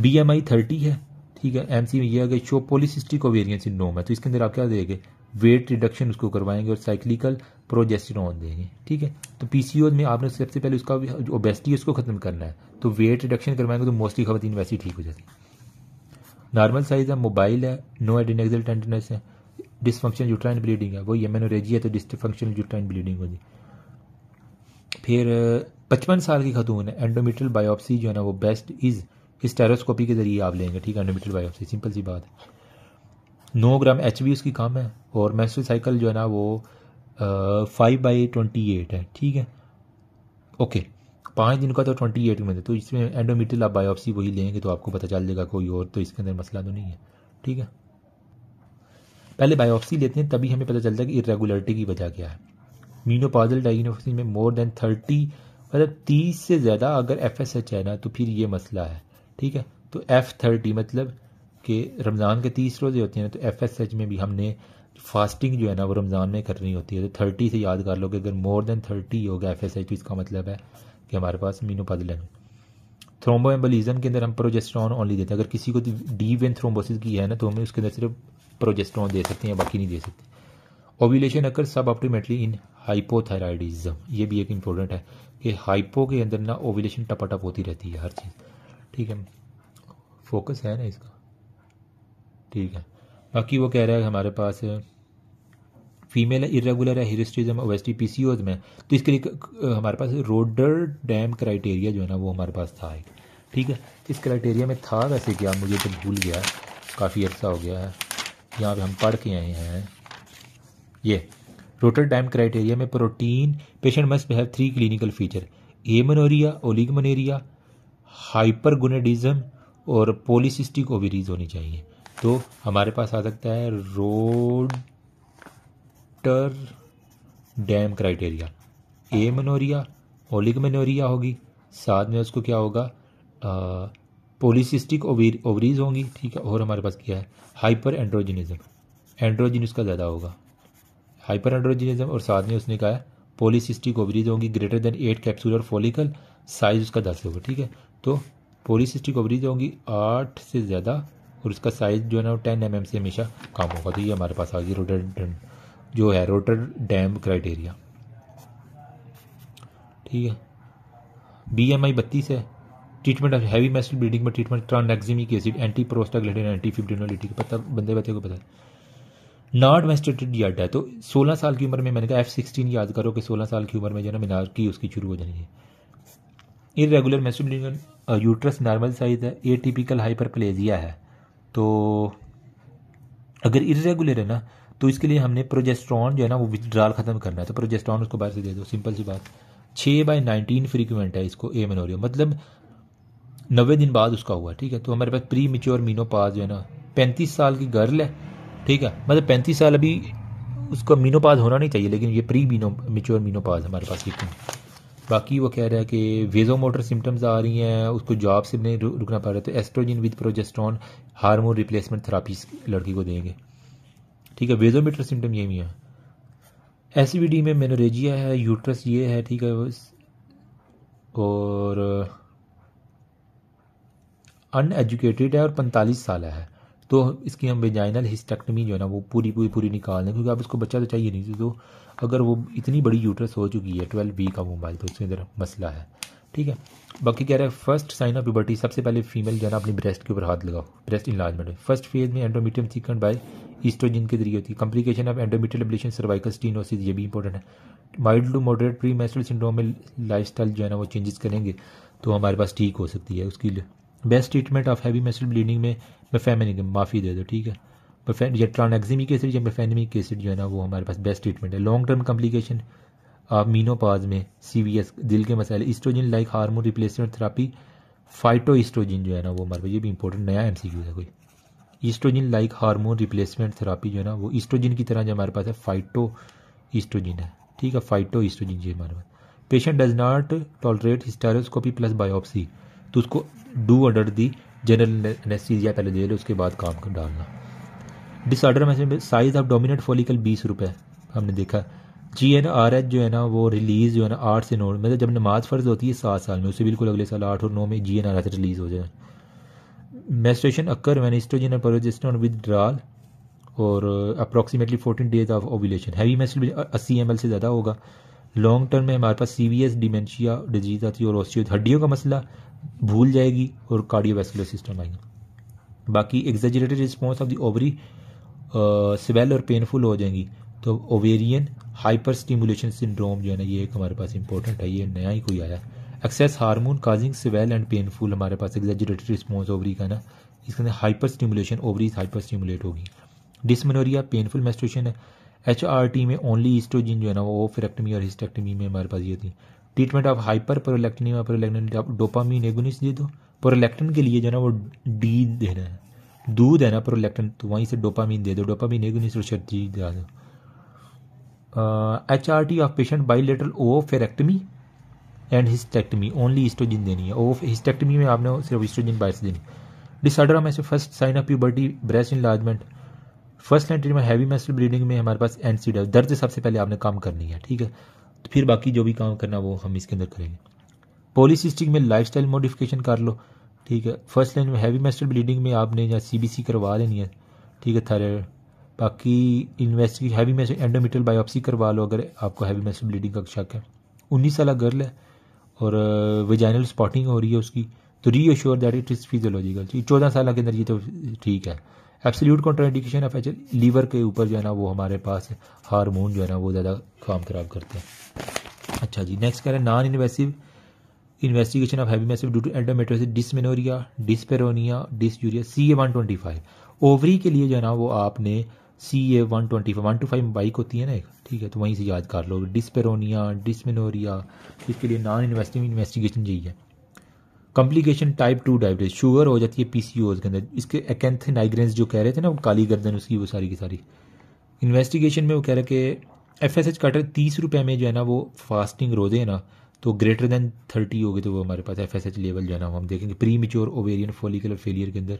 बी एम आई थर्टी है ठीक है एम सी में यह आ शो पोलिसिस्टिक ओवेरियन सिंड्रोम है तो इसके अंदर आप क्या देंगे वेट रिडक्शन उसको करवाएंगे और साइक्लिकल प्रोजेस्टिरॉन देंगे ठीक है तो पीसीओ में आपने सबसे पहले उसका ओबेसिटी उसको ख़त्म करना है तो वेट रिडक्शन करवाएंगे तो मोस्टली खातन वैसी ठीक हो जाती है नॉर्मल साइज़ है मोबाइल है नो एडिनेक्सल टेंडनेस है डिसफंक्शन यूट्राइन ब्लीडिंग है वो येमेनोरेजी है तो डिसफंक्शन यूट्राइन ब्लीडिंग होगी फिर पचपन साल की खतून है एंडोमीट्रल बायोप्सी जो है ना वो बेस्ट इज़ हिस्टेरोस्कोपी के ज़रिए आप लेंगे ठीक है एंडोमीट्रल बायोप्सी सिंपल सी बात है नौ ग्राम एच बी उसकी कम है और मेस्ट्रल साइकिल जो है ना वो फाइव बाई ट्वेंटी एट है ठीक है ओके पाँच दिन का तो ट्वेंटी एट में तो इसमें एंडोमीटल आप बायोप्सी वही लेंगे तो आपको पता चल जाएगा कोई और तो इसके अंदर मसला तो नहीं है ठीक है पहले बायोप्सी लेते हैं तभी हमें पता चलता है कि इरेगुलरिटी की वजह क्या है मीनोपाजल डाइग्नोसिस में मोर देन थर्टी मतलब तीस से ज़्यादा अगर एफ एस एच है ना तो फिर ये मसला है ठीक है तो एफ थर्टी मतलब कि रमज़ान के तीस रोज़े होते हैं तो एफ एस एच में भी हमने फास्टिंग जो है ना वो रमज़ान में करनी होती है तो थर्टी से याद कर लो कि अगर मोर देन थर्टी होगा एफ एस एच इसका मतलब है कि हमारे पास मीनोपदलन थ्रोम्बो एम्बलिज़म के अंदर हम प्रोजेस्ट्रॉन ओनली देते हैं अगर किसी को डी वेन थ्रोम्बोसिस की है ना तो हमें उसके अंदर सिर्फ प्रोजेस्ट्रॉन दे सकते हैं बाकी नहीं दे सकते ओविलेशन अगर सब ऑप्टीमेटली इन हाइपोथायराइडिज्म ये भी एक इम्पोर्टेंट है कि हाइपो के अंदर ना ओविलेशन टपाटप होती रहती है हर चीज़ ठीक है फोकस है ना इसका ठीक है बाकी वो कह रहा है हमारे पास फीमेल इरेगुलर है हिरिस्टिज्म ओवेस्टी पी में तो इसके लिए हमारे पास रोडर डैम क्राइटेरिया जो है ना वो हमारे पास था एक ठीक है इस क्राइटेरिया में था वैसे क्या मुझे तो भूल गया काफ़ी अर्सा हो गया है यहाँ पे हम पढ़ के आए हैं ये रोटर डैम क्राइटेरिया में प्रोटीन patient must have three clinical feature amenorrhoea oligomenorrhoea hyperandrogenism और पोलिसिस्टिक ओवरीज होनी चाहिए तो हमारे पास आ सकता है Rotterdam criteria amenorrhoea amenorrhoea होगी साथ में उसको क्या होगा पोलिसिस्टिक ओवरीज होंगी ठीक है और हमारे पास क्या है हाइपर एंड्रोजिनिज्म एंड्रोजिन उसका ज़्यादा होगा हाइपर एंड्रोजिनिज्म और साथ में उसने कहा है पोलिसिस्टिक ओवरीज होंगी ग्रेटर देन एट कैप्सूल और फोलिकल साइज उसका दस होगा ठीक है तो पोलिसिस्टिक ओवरीज होंगी आठ से ज़्यादा और इसका साइज़ जो है ना वो टेन एम mm से हमेशा कम होगा तो ये हमारे पास आ गई रोटर जो है रोटर डैम क्राइटेरिया ठीक है बी एम आई बत्तीस है treatment of heavy menstrual bleeding में treatment tranexamic acid anti prostaglandin anti fibrinolytic पता बंदे बच्चे को पता है नॉट वेस्टेटेड यार्ड है तो 16 साल की उम्र में मैंने कहा एफ सिक्सटीन याद करो कि 16 साल की उम्र में जो है ना मीनार की उसकी शुरू हो जानी है इरेगुलर मेस्टोब्लिजन यूट्रस नॉर्मल साइज है ए टिपिकल हाइपर है तो अगर इरेगुलर है ना तो इसके लिए हमने प्रोजेस्ट्रॉन जो है ना वो विद्रॉल ख़त्म करना है तो प्रोजेस्ट्रॉन उसको बाहर से दे दो सिंपल सी बात छः बाई नाइनटीन फ्रीक्वेंट है इसको ए मेनोरियो मतलब नबे दिन बाद उसका हुआ ठीक है तो हमारे पास प्री मिच्योर मीनो पास जो है ना पैंतीस साल की गर्ल है ठीक है मतलब पैंतीस साल अभी उसका मीनो पास होना नहीं चाहिए लेकिन ये प्री मीनो मिच्योर मीनो पास हमारे पास कितनी बाकी वो कह रहा है कि वेजो मोटर सिम्टम्स आ रही हैं उसको जॉब से नहीं रुकना पड़ रहा तो oestrogen with progesterone hormone replacement therapies लड़की को देंगे ठीक है वेजोमीटर सिम्टम ये भी हैं एस में मेनोरेजिया है यूट्रस ये है ठीक है और अनएजुकेटेड है और पैंतालीस साल है तो इसकी हम वेजाइनल हिस्टेक्टमी जो है ना वो पूरी पूरी पूरी निकाल दें क्योंकि आप इसको बच्चा तो चाहिए नहीं तो अगर वो इतनी बड़ी यूटरस हो चुकी है ट्वेल्व वी का मोबाइल तो उसके अंदर मसला है ठीक है बाकी कह रहे हैं फर्स्ट साइन ऑफ प्यूबर्टी सबसे पहले फीमेल जो है ना अपनी ब्रेस्ट के ऊपर हाथ लगाओ ब्रेस्ट इलाजमेंट फर्स्ट फेज में एंडोमीटियम सीकन बाय ईस्ट्रोजन के जरिए होती है complication of endometrial ablation cervical stenosis ये भी इंपॉर्टेंट है mild to moderate pre menstrual syndrome में लाइफ जो है ना वो चेंजेस करेंगे तो हमारे पास ठीक हो सकती है उसकी best treatment of heavy menstrual bleeding में मेफेमिनिक माफ़ी दे दो ठीक है या ट्रानक्जिमिक एसिड या मेफेनिमिक एसिड जो है ना वो हमारे पास बेस्ट ट्रीटमेंट है लॉन्ग टर्म कम्प्लिकेशन आप मीनोपाज में सीवीएस दिल के मसाले estrogen like hormone replacement therapy phytoestrogen जो है ना वो हमारे पास ये भी इंपॉर्टेंट नया एम है कोई estrogen like hormone replacement therapy जो है ना वो ईस्ट्रोजन की तरह जो हमारे पास है फाइटो ईस्ट्रोजन है ठीक है फाइटो ईस्ट्रोजन जी हमारे पास patient does not tolerate hysteroscopy plus biopsy तो उसको do under the general anaesthesia पहले दे दो उसके बाद काम कर डालना डिसऑर्डर में साइज ऑफ डोमिनेट फॉलिकल बीस रुपये हमने देखा जी एन आर एच जो है ना वो रिलीज़ जो है ना आठ से नौ मतलब जब नमाज फ़र्ज होती है सात साल में उसे बिल्कुल अगले साल आठ और नौ में G N R H release हो जाए menstruation occur when estrogen and with और approximately fourteen days of ovulation heavy menstruation अस्सी एम एल से ज़्यादा होगा लॉन्ग टर्म में हमारे पास सीवियस डिमेंशिया डिजीज आती है और ऑस्टियो हड्डियों का मसला भूल जाएगी और कार्डियोवेस्कुलर सिस्टम आएगा बाकी exaggerated response of the ovary swell और पेनफुल हो जाएंगी तो ओवेरियन हाइपर स्टिमुलेशन सिंड्रोम जो है ना ये एक हमारे पास इंपॉर्टेंट है ये नया ही कोई आया excess hormone causing swell and painful हमारे पास एग्जेजरेटेड रिस्पॉन्स ओवरी का ना इसके अंदर hyperstimulation ovaries hyperstimulate होगी डिसमनोरिया पेनफुल मेस्ट्रेशन है एच आर टी में ओनली ईस्टोजिन जो है ना वो फिरेक्टमी और हिस्टेक्टमी में हमारे पास ये थी ट्रीटमेंट ऑफ हाइपर प्रोलेक्टनी और प्रोलेक्टन आप डोपामीन एगुनिस्ट दे दो प्रोलेक्टन के लिए जो है ना वो डी देना है दूध है ना प्रोलेक्टन तो वहीं से डोपामीन दे दो डोपामीन एगोनिस और शर्जी दिला दो H R T of patient bilateral oophorectomy and hysterectomy only estrogen देनी है ओ हिस्टेक्टमी में आपने सिर्फ ईस्टोजिन बाइस देनी डिसऑर्डर में मैसे first sign of puberty breast enlargement first line treatment heavy menstrual bleeding में हमारे पास एन सी है दर्द से सबसे पहले आपने काम करनी है ठीक है तो फिर बाकी जो भी काम करना वो हम इसके अंदर करेंगे पॉलीसिस्टिक में लाइफ स्टाइल मॉडिफिकेशन कर लो ठीक है फर्स्ट लाइन में हैवी मेस्टल ब्लीडिंग में आपने या सी करवा लेनी है ठीक है थर बाकी इन्वेस्टिगे हैवी मेस्टल एंडोमीटल बायोप्सी करवा लो अगर आपको हैवी मेस्टल ब्लीडिंग का शक है उन्नीस साल गर्ल है और वेजाइनल स्पॉटिंग हो रही है उसकी तो reassure that it is physiological चौदह साल के अंदर ये तो ठीक है absolute contraindication of H liver के ऊपर जो है ना वो हमारे पास हार्मोन जो है ना वो ज़्यादा काम खराब करते हैं अच्छा जी नेक्स्ट कह रहे हैं non invasive investigation of heavy massive due to endometriosis dysmenorrhoea dysuria C A one twenty five ovary के लिए जो है ना वो आपने C A one twenty five one two five बाइक होती है ना एक ठीक है तो वहीं से याद कर लो डिसपेरोनिया डिसमेनोरिया इसके लिए नॉन इन्वेस्टिव इन्वेस्टिगेशन चाहिए complication type two diabetes sugar हो जाती है पीसीओज के अंदर इसके एकेंथ नाइग्रेंस जो कह रहे थे ना वो काली गर्दन उसकी वो सारी की सारी इन्वेस्टिगेशन में वो कह रहे कि एफ एस एच कटर तीस रुपये में जो है ना वो फास्टिंग रोजे ना तो ग्रेटर देन थर्टी होगी तो वो हमारे पास एफ एस एच लेवल जो है ना वो हम देखेंगे premature ovarian follicular failure के अंदर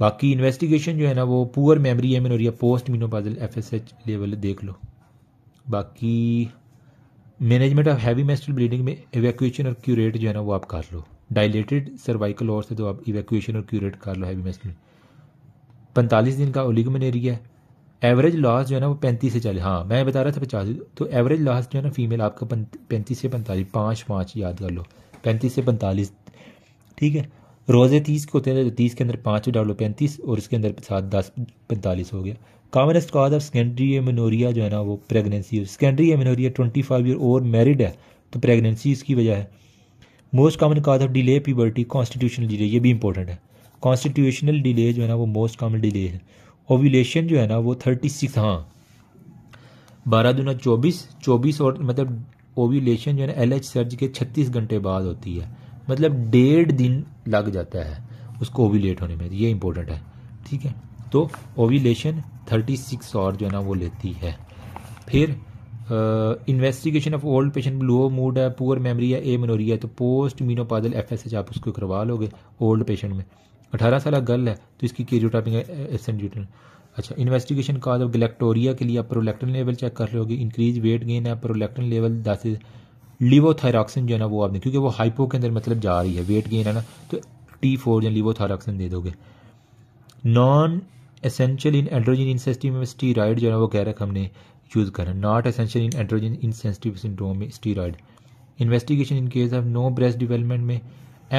बाकी इन्वेस्टिगेशन जो है ना वो poor memory amenorrhoea post menopausal F S H level देख लो बाकी management of heavy menstrual bleeding में इवैक्यूएशन और क्यूरेट जो है ना वो आप कर लो डायलेटेड सर्वाइकल और से तो आप इवैक्यूएशन और क्यूरेट कर लो हैवी मेस्टल पैंतालीस दिन का ओलिगमन एरिया एवरेज लॉस जो है ना वो पैंतीस से चालीस हाँ मैं बता रहा था पचास तो एवरेज लॉस जो है ना फीमेल आपका पैंतीस से पैंतालीस पाँच पाँच याद कर लो पैंतीस से पैंतालीस ठीक है रोज़े तीस के होते हैं तो तीस के अंदर पाँच भी डालो पैंतीस और इसके अंदर सात दस पैंतालीस हो गया commonest cause of secondary amenorrhoea जो है ना वो प्रेगनेंसी है secondary amenorrhoea twenty five year और मैरिड है तो प्रेगनेंसी इसकी वजह है most common cause of delay puberty constitutional delay ये भी इंपॉर्टेंट है कॉन्स्टिट्यूशनल डिले जो है ना वो मोस्ट कामन डिले है ओव्यूलेशन जो है ना वो थर्टी सिक्स हाँ बारह दूना चौबीस चौबीस और मतलब ओव्यूलेशन जो है ना एल एच सर्ज के छत्तीस घंटे बाद होती है मतलब डेढ़ दिन लग जाता है उसको ओविलेट होने में ये इंपॉर्टेंट है ठीक है तो ओविलेशन 36 और जो है ना वो लेती है फिर investigation of old patient low mood है पुअर मेमोरी है ए मनोरिया तो post menopausal F S H आप उसको करवा लोगे ओल्ड पेशेंट में अठारह साल गर्ल है तो इसकी है एसेंट अच्छा इन्वेस्टिगेशन काज ऑफ गलेक्टोरिया के लिए आप प्रोलेक्टन लेवल चेक कर लोगे इंक्रीज वेट गेन है प्रोलेक्टन लेवल दस लिवोथायरॉक्सिन जो है ना वो आपने क्योंकि वो हाइपो के अंदर मतलब जा रही है वेट गेन है ना तो टी फोर या लिवोथायरॉक्सिन दे दोगे non essential in androgen insensitive में स्टीराइड जो है ना वो कह रखा हमने यूज़ करना not essential in androgen insensitive syndrome में steroid investigation in case of no breast development में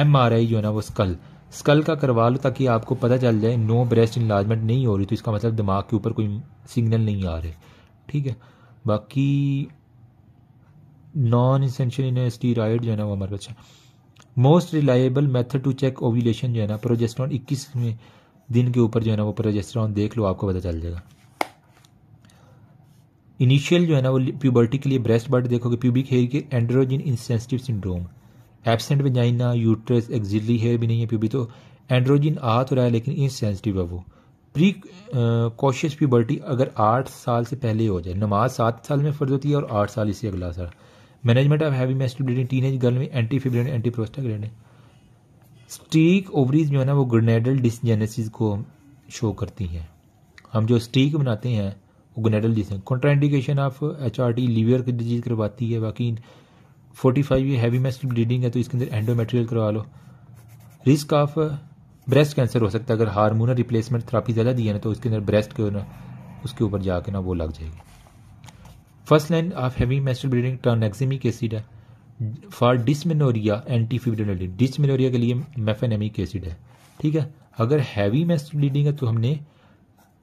एम आर आई जो है ना वो स्कल स्कल का करवा लो ताकि आपको पता चल जाए नो ब्रेस्ट इन्लाजमेंट नहीं हो रही तो इसका मतलब दिमाग के ऊपर कोई सिग्नल नहीं आ रहे ठीक है बाकी नॉन इसेंशियल स्टीराइड जो है ना वो हमारे पास है most reliable method to check ovulation जो है ना प्रोजेस्ट्रॉन इक्कीस दिन के ऊपर जो है ना वो प्रोजेस्ट्रॉन देख लो आपको पता चल जाएगा इनिशियल जो है ना वो प्यूबर्टी के लिए ब्रेस्ट बर्ड देखोगे प्यूबिक हेयर के androgen insensitive syndrome absent vagina uterus axillary hair भी नहीं है प्यूबी तो एंड्रोजिन आ तो रहा है लेकिन इनसेंसिटिव है वो प्री कॉशियस प्यूबर्टी अगर आठ साल से पहले हो जाए नमाज सात साल में फर्ज होती है और आठ साल इसी अगला साल management of heavy menstruating teenage girl में एंटी फिब्रिन एंटी प्रोस्टाग्रेड स्टीक ओवरीज जो है ना वो ग्रेनेडल डिसजेनेसिस को शो करती हैं हम जो स्टीक बनाते हैं वो ग्रेनेडल डिस contraindication of H R T liver की डिजीज करवाती है बाकी फोर्टी फाइव ये हैवी मेस्ट ब्लीडिंग है तो इसके अंदर एंडोमेट्रियल करवा लो रिस्क ऑफ ब्रेस्ट कैंसर हो सकता है अगर हारमोनल रिप्लेसमेंट थेरापी ज़्यादा दी है ना तो इसके अंदर ब्रेस्ट के ना उसके ऊपर जाके ना वो लग जाएगी first line of heavy menstrual bleeding tranexamic acid है for dysmenorrhoea anti fibrinolytic dysmenorrhoea के लिए मेफेनेमिक एसिड है ठीक है अगर हैवी मेंस्ट्रुअल ब्लीडिंग है तो हमने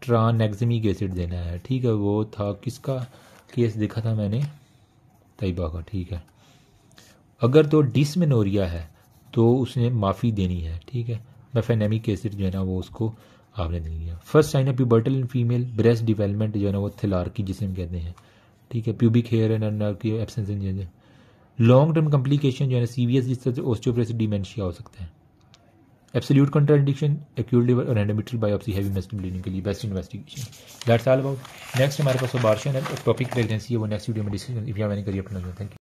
ट्रानएक्सिमिक एसिड देना है ठीक है वो था किसका केस देखा था मैंने तयबा का ठीक है अगर तो डिसमेनोरिया है तो उसने माफ़ी देनी है ठीक है मेफेनेमिक एसिड जो है ना वो उसको आपने दे दिया first sign of pubertal in female breast development जो है ना वो थिलार की जिसे हम कहते हैं ठीक है प्यूबिक हेयर एंड नर्व की एब्सेंस इन जेंजर लॉन्ग टर्म कम्प्लिकेशन जो है ना सीवियस जिस तरह से ऑस्टियोपोरोसिस डिमेंशिया हो सकता है एब्सोल्यूट कंट्राडिक्शन एक्यूट लिवर और endometrial biopsy heavy menstrual bleeding के लिए best investigation that's all about next हमारे पास बारशन है टॉपिक प्रेगनेंसी है वो नेक्स्ट वीडियो में discuss if you have any career plan thank you